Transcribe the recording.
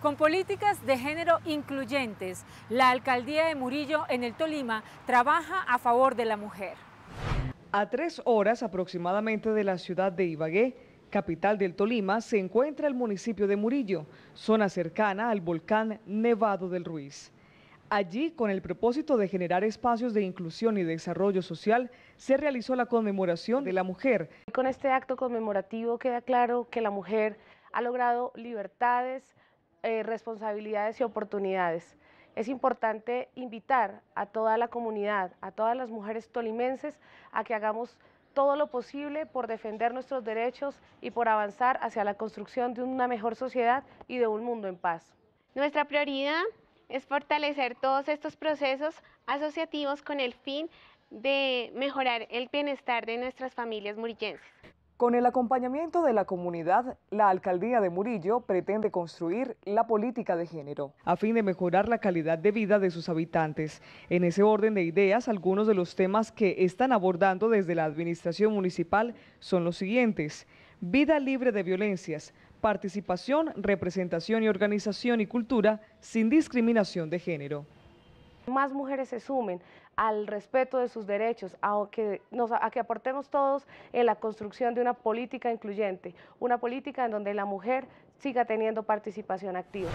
Con políticas de género incluyentes, la alcaldía de Murillo en el Tolima trabaja a favor de la mujer. A tres horas aproximadamente de la ciudad de Ibagué, capital del Tolima, se encuentra el municipio de Murillo, zona cercana al volcán Nevado del Ruiz. Allí, con el propósito de generar espacios de inclusión y desarrollo social, se realizó la conmemoración de la mujer. Con este acto conmemorativo queda claro que la mujer ha logrado libertades, eh, responsabilidades y oportunidades. Es importante invitar a toda la comunidad, a todas las mujeres tolimenses, a que hagamos todo lo posible por defender nuestros derechos y por avanzar hacia la construcción de una mejor sociedad y de un mundo en paz. Nuestra prioridad es fortalecer todos estos procesos asociativos con el fin de mejorar el bienestar de nuestras familias murillenses. Con el acompañamiento de la comunidad, la Alcaldía de Murillo pretende construir la política de género a fin de mejorar la calidad de vida de sus habitantes. En ese orden de ideas, algunos de los temas que están abordando desde la Administración Municipal son los siguientes. Vida libre de violencias, participación, representación y organización y cultura sin discriminación de género. Más mujeres se sumen al respeto de sus derechos, a que, a que aportemos todos en la construcción de una política incluyente, una política en donde la mujer siga teniendo participación activa.